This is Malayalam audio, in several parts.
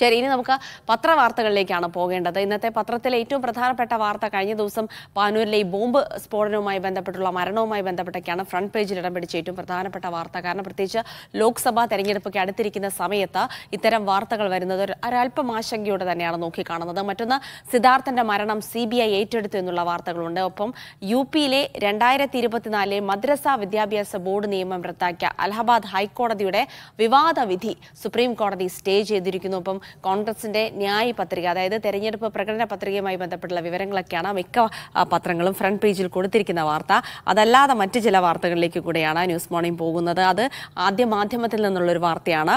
ശരി ഇനി നമുക്ക് പത്രവാർത്തകളിലേക്കാണ് പോകേണ്ടത് ഇന്നത്തെ പത്രത്തിലെ ഏറ്റവും പ്രധാനപ്പെട്ട വാർത്ത കഴിഞ്ഞ ദിവസം പാനൂരിലെ ഈ ബോംബ് സ്ഫോടനവുമായി ബന്ധപ്പെട്ടുള്ള മരണവുമായി ബന്ധപ്പെട്ടൊക്കെയാണ് ഫ്രണ്ട് പേജിൽ ഇടം പിടിച്ച ഏറ്റവും പ്രധാനപ്പെട്ട വാർത്ത കാരണം പ്രത്യേകിച്ച് ലോക്സഭാ തെരഞ്ഞെടുപ്പൊക്കെ അടുത്തിരിക്കുന്ന സമയത്ത് ഇത്തരം വാർത്തകൾ വരുന്നത് ഒരല്പം ആശങ്കയോടെ തന്നെയാണ് നോക്കിക്കാണുന്നത് മറ്റൊന്ന് സിദ്ധാർത്ഥന്റെ മരണം സി ബി ഐ ഏറ്റെടുത്തു എന്നുള്ള വാർത്തകളുണ്ട് ഒപ്പം യു പിയിലെ രണ്ടായിരത്തി ഇരുപത്തിനാലിലെ മദ്രസ വിദ്യാഭ്യാസ ബോർഡ് നിയമം റദ്ദാക്കിയ അലഹബാദ് ഹൈക്കോടതിയുടെ വിവാദ വിധി സുപ്രീം കോടതി സ്റ്റേ ചെയ്തിരിക്കുന്നു ഒപ്പം കോൺഗ്രസിൻ്റെ ന്യായ പത്രിക അതായത് തെരഞ്ഞെടുപ്പ് പ്രകടന പത്രികയുമായി ബന്ധപ്പെട്ടുള്ള വിവരങ്ങളൊക്കെയാണ് മിക്ക പത്രങ്ങളും ഫ്രണ്ട് പേജിൽ കൊടുത്തിരിക്കുന്ന വാർത്ത അതല്ലാതെ മറ്റ് ചില വാർത്തകളിലേക്ക് കൂടെയാണ് ന്യൂസ് മോർണിംഗ് പോകുന്നത് അത് ആദ്യ മാധ്യമത്തിൽ നിന്നുള്ളൊരു വാർത്തയാണ്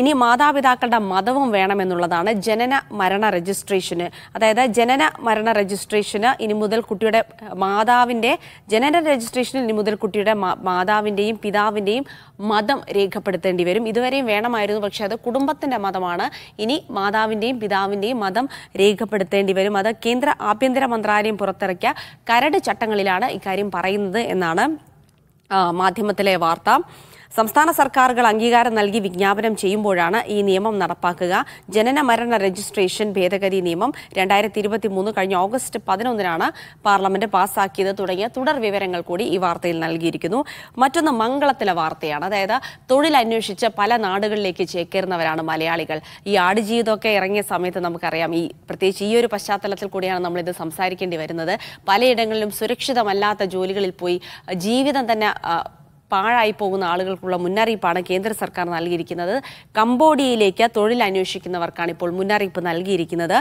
ഇനി മാതാപിതാക്കളുടെ മതവും വേണമെന്നുള്ളതാണ് ജനന മരണ രജിസ്ട്രേഷന് അതായത് ജനന മരണ രജിസ്ട്രേഷന് ഇനി മുതൽ കുട്ടിയുടെ മാതാവിൻ്റെ ജനന രജിസ്ട്രേഷനിൽ ഇനി മുതൽ കുട്ടിയുടെ മാതാവിൻ്റെയും പിതാവിൻ്റെയും മതം രേഖപ്പെടുത്തേണ്ടി വരും ഇതുവരെയും വേണമായിരുന്നു പക്ഷേ അത് കുടുംബത്തിൻ്റെ മതമാണ് ഇനി മാതാവിൻ്റെയും പിതാവിൻ്റെയും മതം രേഖപ്പെടുത്തേണ്ടി വരും അത് കേന്ദ്ര ആഭ്യന്തര മന്ത്രാലയം പുറത്തിറക്കിയ കരട് ചട്ടങ്ങളിലാണ് ഇക്കാര്യം പറയുന്നത് എന്നാണ് മാധ്യമത്തിലെ വാർത്ത സംസ്ഥാന സർക്കാരുകൾ അംഗീകാരം നൽകി വിജ്ഞാപനം ചെയ്യുമ്പോഴാണ് ഈ നിയമം നടപ്പാക്കുക ജനന മരണ രജിസ്ട്രേഷൻ ഭേദഗതി നിയമം രണ്ടായിരത്തി ഇരുപത്തി മൂന്ന് കഴിഞ്ഞ ഓഗസ്റ്റ് പതിനൊന്നിനാണ് പാർലമെന്റ് പാസാക്കിയത് തുടങ്ങിയ തുടർ വിവരങ്ങൾ കൂടി ഈ വാർത്തയിൽ നൽകിയിരിക്കുന്നു മറ്റൊന്ന് മംഗളത്തിലെ വാർത്തയാണ് അതായത് തൊഴിൽ അന്വേഷിച്ച് പല നാടുകളിലേക്ക് ചേക്കേറുന്നവരാണ് മലയാളികൾ ഈ ആടുജീവിതമൊക്കെ ഇറങ്ങിയ സമയത്ത് നമുക്കറിയാം ഈ പ്രത്യേകിച്ച് ഈ ഒരു പശ്ചാത്തലത്തിൽ കൂടിയാണ് നമ്മളിത് സംസാരിക്കേണ്ടി വരുന്നത് പലയിടങ്ങളിലും സുരക്ഷിതമല്ലാത്ത ജോലികളിൽ പോയി ജീവിതം തന്നെ പാഴായി പോകുന്ന ആളുകൾക്കുള്ള മുന്നറിയിപ്പാണ് കേന്ദ്ര സർക്കാർ നൽകിയിരിക്കുന്നത് കംബോഡിയയിലേക്ക് തൊഴിൽ അന്വേഷിക്കുന്നവർക്കാണ് ഇപ്പോൾ മുന്നറിയിപ്പ് നൽകിയിരിക്കുന്നത്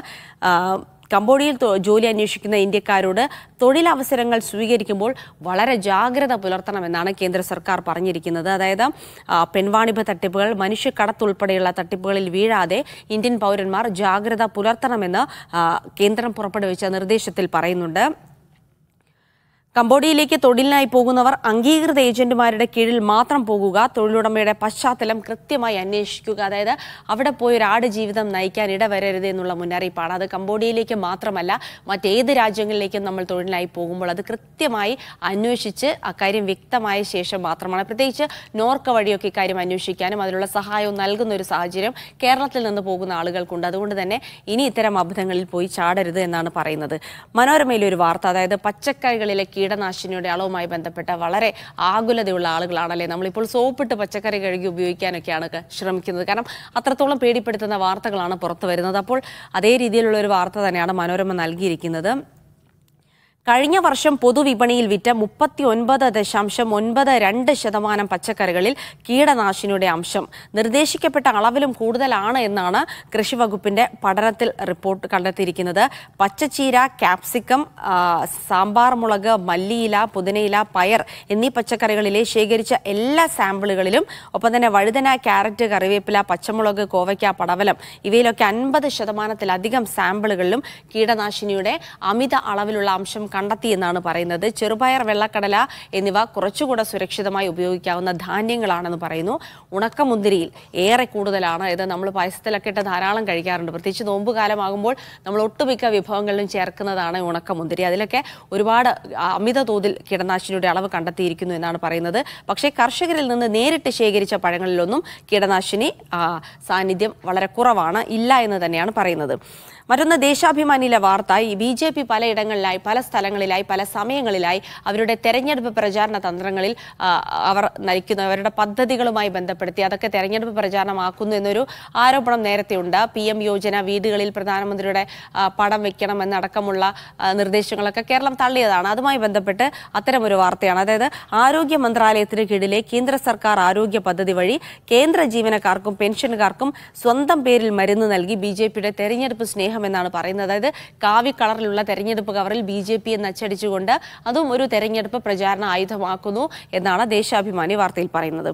കംബോഡിയയിൽ ജോലി അന്വേഷിക്കുന്ന ഇന്ത്യക്കാരോട് തൊഴിലവസരങ്ങൾ സ്വീകരിക്കുമ്പോൾ വളരെ ജാഗ്രത പുലർത്തണമെന്നാണ് കേന്ദ്ര സർക്കാർ പറഞ്ഞിരിക്കുന്നത് അതായത് പെൺവാണിഭ തട്ടിപ്പുകൾ മനുഷ്യക്കടത്ത് ഉൾപ്പെടെയുള്ള തട്ടിപ്പുകളിൽ വീഴാതെ ഇന്ത്യൻ പൗരന്മാർ ജാഗ്രത പുലർത്തണമെന്ന് കേന്ദ്രം പുറപ്പെടുവിച്ച നിർദ്ദേശത്തിൽ പറയുന്നുണ്ട് കംബോഡിയയിലേക്ക് തൊഴിലിനായി പോകുന്നവർ അംഗീകൃത ഏജന്റുമാരുടെ കീഴിൽ മാത്രം പോകുക തൊഴിലുടമയുടെ പശ്ചാത്തലം കൃത്യമായി അന്വേഷിക്കുക അതായത് അവിടെ പോയി ഒരാട് ജീവിതം നയിക്കാൻ ഇടവരരുത് എന്നുള്ള മുന്നറിയിപ്പാണ് അത് കംബോഡിയയിലേക്ക് മാത്രമല്ല മറ്റേത് രാജ്യങ്ങളിലേക്കും നമ്മൾ തൊഴിലിനായി പോകുമ്പോൾ അത് കൃത്യമായി അന്വേഷിച്ച് അക്കാര്യം വ്യക്തമായ ശേഷം മാത്രമാണ് പ്രത്യേകിച്ച് നോർക്ക വഴിയൊക്കെ ഇക്കാര്യം അന്വേഷിക്കാനും അതിനുള്ള സഹായവും നൽകുന്ന ഒരു സാഹചര്യം കേരളത്തിൽ നിന്ന് പോകുന്ന ആളുകൾക്കുണ്ട് അതുകൊണ്ട് തന്നെ ഇനി ഇത്തരം അബദ്ധങ്ങളിൽ പോയി ചാടരുത് എന്നാണ് പറയുന്നത് മനോരമയിലെ ഒരു വാർത്ത അതായത് പച്ചക്കറികളിലെ കീഴ് കീടനാശിനിയുടെ അളവുമായി ബന്ധപ്പെട്ട വളരെ ആകുലതയുള്ള ആളുകളാണല്ലേ നമ്മളിപ്പോൾ സോപ്പിട്ട് പച്ചക്കറി കഴുകി ഉപയോഗിക്കാനൊക്കെയാണ് ശ്രമിക്കുന്നത് കാരണം അത്രത്തോളം പേടിപ്പെടുത്തുന്ന വാർത്തകളാണ് പുറത്തു വരുന്നത് അപ്പോൾ അതേ രീതിയിലുള്ള ഒരു വാർത്ത തന്നെയാണ് മനോരമ നൽകിയിരിക്കുന്നത് കഴിഞ്ഞ വർഷം പൊതുവിപണിയിൽ വിറ്റ മുപ്പത്തി ഒൻപത് ദശാംശം ഒൻപത് രണ്ട് ശതമാനം പച്ചക്കറികളിൽ കീടനാശിനിയുടെ അംശം നിർദ്ദേശിക്കപ്പെട്ട അളവിലും കൂടുതലാണ് എന്നാണ് കൃഷി വകുപ്പിന്റെ പഠനത്തിൽ റിപ്പോർട്ട് കണ്ടെത്തിയിരിക്കുന്നത് പച്ചച്ചീര ക്യാപ്സിക്കം സാമ്പാർ മുളക് മല്ലിയില പുതിനയില പയർ എന്നീ പച്ചക്കറികളിലെ ശേഖരിച്ച എല്ലാ സാമ്പിളുകളിലും ഒപ്പം തന്നെ വഴുതന ക്യാരറ്റ് കറിവേപ്പില പച്ചമുളക് കോവയ്ക്ക പടവലം ഇവയിലൊക്കെ അൻപത് ശതമാനത്തിലധികം സാമ്പിളുകളിലും കീടനാശിനിയുടെ അമിത അളവിലുള്ള അംശം കണ്ടെത്തിയെന്നാണ് പറയുന്നത് ചെറുപയർ വെള്ളക്കടല എന്നിവ കുറച്ചുകൂടെ സുരക്ഷിതമായി ഉപയോഗിക്കാവുന്ന ധാന്യങ്ങളാണെന്ന് പറയുന്നു ഉണക്കമുന്തിരിയിൽ ഏറെ കൂടുതലാണ് ഇത് നമ്മൾ പായസത്തിലൊക്കെ ഇട്ട് ധാരാളം കഴിക്കാറുണ്ട് പ്രത്യേകിച്ച് നോമ്പ് കാലമാകുമ്പോൾ നമ്മൾ ഒട്ടുമിക്ക വിഭവങ്ങളിലും ചേർക്കുന്നതാണ് ഉണക്കമുന്തിരി അതിലൊക്കെ ഒരുപാട് അമിത തോതിൽ കീടനാശിനിയുടെ അളവ് കണ്ടെത്തിയിരിക്കുന്നു എന്നാണ് പറയുന്നത് പക്ഷേ കർഷകരിൽ നിന്ന് നേരിട്ട് ശേഖരിച്ച പഴങ്ങളിലൊന്നും കീടനാശിനി സാന്നിധ്യം വളരെ കുറവാണ് ഇല്ല എന്ന് തന്നെയാണ് പറയുന്നത് മറ്റൊന്ന് ദേശാഭിമാനിയിലെ വാർത്ത ഈ ബി ജെ പി പലയിടങ്ങളിലായി പല സ്ഥലങ്ങളിലായി പല സമയങ്ങളിലായി അവരുടെ തെരഞ്ഞെടുപ്പ് പ്രചാരണ തന്ത്രങ്ങളിൽ അവർ നയിക്കുന്ന അവരുടെ പദ്ധതികളുമായി ബന്ധപ്പെടുത്തി അതൊക്കെ തെരഞ്ഞെടുപ്പ് പ്രചാരണമാക്കുന്നു എന്നൊരു ആരോപണം നേരത്തെയുണ്ട് പി എം യോജന വീടുകളിൽ പ്രധാനമന്ത്രിയുടെ പടം വെക്കണമെന്നടക്കമുള്ള നിർദ്ദേശങ്ങളൊക്കെ കേരളം തള്ളിയതാണ് അതുമായി ബന്ധപ്പെട്ട് അത്തരമൊരു വാർത്തയാണ് അതായത് ആരോഗ്യ മന്ത്രാലയത്തിന് കീഴിലെ കേന്ദ്ര സർക്കാർ ആരോഗ്യ പദ്ധതി വഴി കേന്ദ്ര ജീവനക്കാർക്കും പെൻഷനുകാർക്കും സ്വന്തം പേരിൽ മരുന്ന് നൽകി ബി ജെ പിയുടെ തെരഞ്ഞെടുപ്പ് സ്നേഹം സ്നേഹം എന്നാണ് പറയുന്നത് അതായത് കാവ്യ കളറിലുള്ള തെരഞ്ഞെടുപ്പ് കവറിൽ ബി ജെ പി എന്ന് അച്ചടിച്ചുകൊണ്ട് അതും ഒരു തെരഞ്ഞെടുപ്പ് പ്രചാരണ ആയുധമാക്കുന്നു എന്നാണ് ദേശാഭിമാനി വാർത്തയിൽ പറയുന്നത്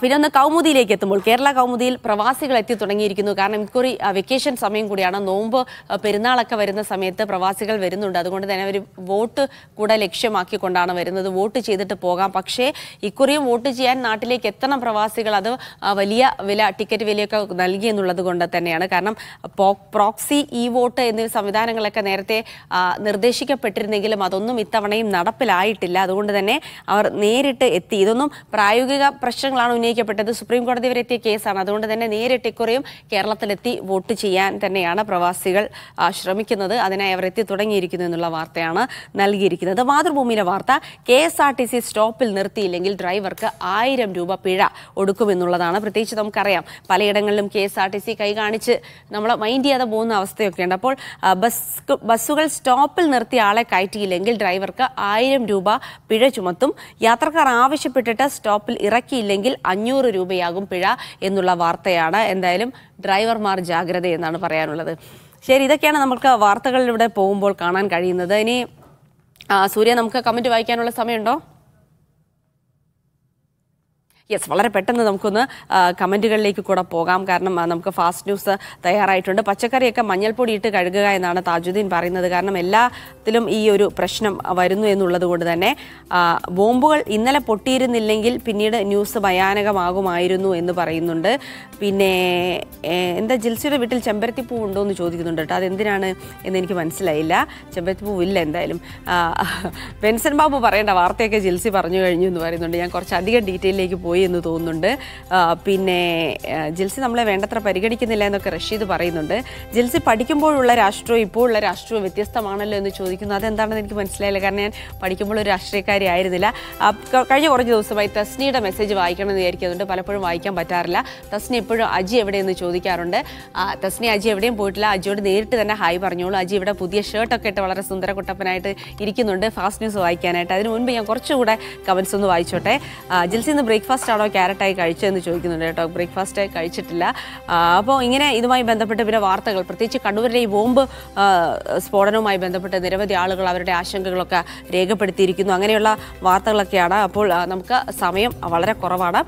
പിന്നെ ഒന്ന് കൗമുദിയിലേക്ക് എത്തുമ്പോൾ കേരള കൗമുദിയിൽ പ്രവാസികൾ എത്തി തുടങ്ങിയിരിക്കുന്നു കാരണം ഇക്കുറി വെക്കേഷൻ സമയം കൂടിയാണ് നോമ്പ് പെരുന്നാളൊക്കെ വരുന്ന സമയത്ത് പ്രവാസികൾ വരുന്നുണ്ട് അതുകൊണ്ട് തന്നെ അവർ വോട്ട് കൂടെ ലക്ഷ്യമാക്കിക്കൊണ്ടാണ് വരുന്നത് വോട്ട് ചെയ്തിട്ട് പോകാം പക്ഷേ ഇക്കുറിയും വോട്ട് ചെയ്യാൻ നാട്ടിലേക്ക് എത്തണം പ്രവാസികൾ അത് വലിയ വില ടിക്കറ്റ് വിലയൊക്കെ നൽകി എന്നുള്ളത് കൊണ്ട് തന്നെയാണ് കാരണം പ്രോക്സി ഇ വോട്ട് എന്നീ സംവിധാനങ്ങളൊക്കെ നേരത്തെ നിർദ്ദേശിക്കപ്പെട്ടിരുന്നെങ്കിലും അതൊന്നും ഇത്തവണയും നടപ്പിലായിട്ടില്ല അതുകൊണ്ട് തന്നെ അവർ നേരിട്ട് എത്തി ഇതൊന്നും പ്രായോഗിക പ്രശ്നങ്ങളാണ് ആവശ്യമാണ് ഉന്നയിക്കപ്പെട്ടത് സുപ്രീം കോടതി വരെ എത്തിയ കേസാണ് അതുകൊണ്ട് തന്നെ നേരിട്ട് ഇക്കുറിയും കേരളത്തിലെത്തി വോട്ട് ചെയ്യാൻ തന്നെയാണ് പ്രവാസികൾ ശ്രമിക്കുന്നത് അതിനായി അവർ എത്തി തുടങ്ങിയിരിക്കുന്നു എന്നുള്ള വാർത്തയാണ് നൽകിയിരിക്കുന്നത് മാതൃഭൂമിയിലെ വാർത്ത K S R T C സ്റ്റോപ്പിൽ നിർത്തിയില്ലെങ്കിൽ ഡ്രൈവർക്ക് ആയിരം രൂപ പിഴ ഒടുക്കുമെന്നുള്ളതാണ് പ്രത്യേകിച്ച് നമുക്കറിയാം പലയിടങ്ങളിലും K S R T C കൈ കാണിച്ച് നമ്മൾ മൈൻഡ് ചെയ്യാതെ പോകുന്ന അവസ്ഥയൊക്കെയുണ്ട് അപ്പോൾ ബസ് ബസ്സുകൾ സ്റ്റോപ്പിൽ നിർത്തി ആളെ കയറ്റിയില്ലെങ്കിൽ ഡ്രൈവർക്ക് ആയിരം രൂപ പിഴ ചുമത്തും യാത്രക്കാർ ആവശ്യപ്പെട്ടിട്ട് സ്റ്റോപ്പിൽ ഇറക്കിയില്ലെങ്കിൽ അഞ്ഞൂറ് രൂപയാകും പിഴ എന്നുള്ള വാർത്തയാണ് എന്തായാലും ഡ്രൈവർമാർ ജാഗ്രത എന്നാണ് പറയാനുള്ളത് ശരി ഇതൊക്കെയാണ് നമുക്ക് വാർത്തകളിലൂടെ പോകുമ്പോൾ കാണാൻ കഴിയുന്നത് ഇനി സൂര്യ നമുക്ക് കമൻറ്റ് വായിക്കാനുള്ള സമയമുണ്ടോ യെസ് വളരെ പെട്ടെന്ന് നമുക്കൊന്ന് കമൻറ്റുകളിലേക്ക് കൂടെ പോകാം കാരണം നമുക്ക് ഫാസ്റ്റ് ന്യൂസ് തയ്യാറായിട്ടുണ്ട് പച്ചക്കറിയൊക്കെ മഞ്ഞൾപ്പൊടി ഇട്ട് കഴുകുക എന്നാണ് താജുദ്ദീൻ പറയുന്നത് കാരണം എല്ലാത്തിലും ഈ ഒരു പ്രശ്നം വരുന്നു എന്നുള്ളത് കൊണ്ട് തന്നെ ബോംബുകൾ ഇന്നലെ പൊട്ടിയിരുന്നില്ലെങ്കിൽ പിന്നീട് ന്യൂസ് ഭയാനകമാകുമായിരുന്നു എന്ന് പറയുന്നുണ്ട് പിന്നെ എന്താ ജിൽസിയുടെ വീട്ടിൽ ചെമ്പരത്തി ഉണ്ടോ എന്ന് ചോദിക്കുന്നുണ്ട് കേട്ടോ അതെന്തിനാണ് എന്ന് എനിക്ക് മനസ്സിലായില്ല ചെമ്പരത്തി ഇല്ല എന്തായാലും ബെൻസൻ ബാബു പറയേണ്ട വാർത്തയൊക്കെ ജിൽസി പറഞ്ഞു കഴിഞ്ഞു എന്ന് പറയുന്നുണ്ട് ഞാൻ കുറച്ച് അധികം ഡീറ്റെയിലേക്ക് പോയി പോയി എന്ന് തോന്നുന്നുണ്ട് പിന്നെ ജിൽസി നമ്മളെ വേണ്ടത്ര പരിഗണിക്കുന്നില്ല എന്നൊക്കെ റഷീദ് പറയുന്നുണ്ട് ജിൽസി പഠിക്കുമ്പോഴുള്ള രാഷ്ട്രീയം ഇപ്പോഴുള്ള രാഷ്ട്രീയം വ്യത്യസ്തമാണല്ലോ എന്ന് ചോദിക്കുന്നു അതെന്താണെന്ന് എനിക്ക് മനസ്സിലായില്ല കാരണം ഞാൻ പഠിക്കുമ്പോൾ ഒരു രാഷ്ട്രീയക്കാരി ആയിരുന്നില്ല കഴിഞ്ഞ കുറച്ച് ദിവസമായി തസ്നിയുടെ മെസ്സേജ് വായിക്കണം എന്ന് വിചാരിക്കുന്നുണ്ട് പലപ്പോഴും വായിക്കാൻ പറ്റാറില്ല തസ്നി എപ്പോഴും അജി എവിടെയെന്ന് ചോദിക്കാറുണ്ട് തസ്നി അജി എവിടെയും പോയിട്ടില്ല അജിയോട് നേരിട്ട് തന്നെ ഹായ് പറഞ്ഞോളൂ അജി ഇവിടെ പുതിയ ഷർട്ടൊക്കെ ഇട്ട് വളരെ സുന്ദര കുട്ടപ്പനായിട്ട് ഇരിക്കുന്നുണ്ട് ഫാസ്റ്റ് ന്യൂസ് വായിക്കാനായിട്ട് അതിന് മുൻപ് ഞാൻ കുറച്ചുകൂടെ കമൻസ് ഒന്ന് വായിച്ചോട്ടെ ജിൽസിന്ന് ബ്രേക്ക്ഫാസ്റ്റ് ബ്രേക്ക്ഫാസ്റ്റാണോ ക്യാരറ്റായി കഴിച്ചതെന്ന് ചോദിക്കുന്നുണ്ട് കേട്ടോ ബ്രേക്ക്ഫാസ്റ്റ് കഴിച്ചിട്ടില്ല അപ്പോൾ ഇങ്ങനെ ഇതുമായി ബന്ധപ്പെട്ട് പിന്നെ വാർത്തകൾ പ്രത്യേകിച്ച് കണ്ണൂരിലെ ഈ ബോംബ് സ്ഫോടനവുമായി ബന്ധപ്പെട്ട് നിരവധി ആളുകൾ അവരുടെ ആശങ്കകളൊക്കെ രേഖപ്പെടുത്തിയിരിക്കുന്നു അങ്ങനെയുള്ള വാർത്തകളൊക്കെയാണ് അപ്പോൾ നമുക്ക് സമയം വളരെ കുറവാണ്